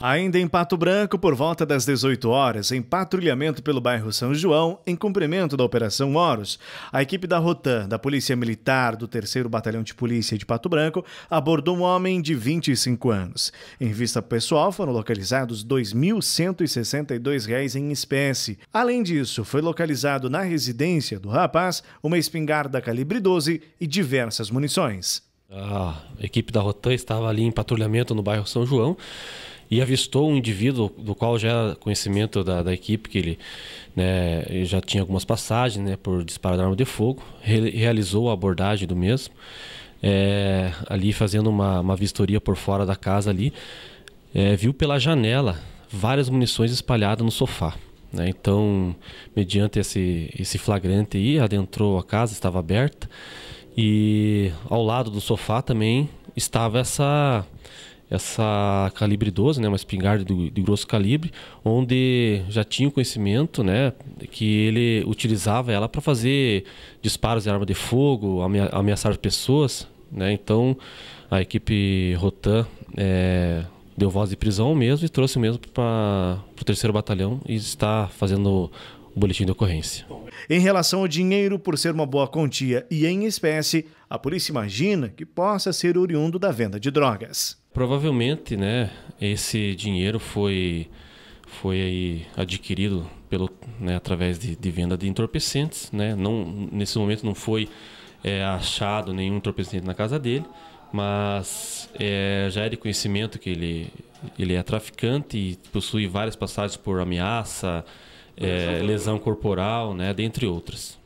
Ainda em Pato Branco, por volta das 18 horas, em patrulhamento pelo bairro São João, em cumprimento da Operação Moros, a equipe da Rotan, da Polícia Militar do 3 Batalhão de Polícia de Pato Branco, abordou um homem de 25 anos. Em vista pessoal, foram localizados R$ 2.162 em espécie. Além disso, foi localizado na residência do rapaz uma espingarda calibre 12 e diversas munições. A equipe da Rotan estava ali em patrulhamento no bairro São João e avistou um indivíduo do qual já era conhecimento da, da equipe, que ele, né, já tinha algumas passagens né, por disparar arma de fogo, Re realizou a abordagem do mesmo, é, ali fazendo uma, uma vistoria por fora da casa ali, é, viu pela janela várias munições espalhadas no sofá. Né? Então, mediante esse, esse flagrante aí, adentrou a casa, estava aberta, e ao lado do sofá também estava essa essa calibre 12, né, uma espingarda de, de, grosso calibre, onde já tinha o conhecimento, né, que ele utilizava ela para fazer disparos de arma de fogo, ameaçar pessoas, né? Então a equipe Rotan é, deu voz de prisão mesmo e trouxe mesmo para o terceiro batalhão e está fazendo o boletim de ocorrência. Em relação ao dinheiro, por ser uma boa quantia e em espécie, a polícia imagina que possa ser oriundo da venda de drogas. Provavelmente, né, esse dinheiro foi foi adquirido pelo, né, através de, de, venda de entorpecentes, né? Não, nesse momento não foi é, achado nenhum entorpecente na casa dele, mas é, já é de conhecimento que ele ele é traficante e possui várias passagens por ameaça, é, lesão corporal, né, dentre outras.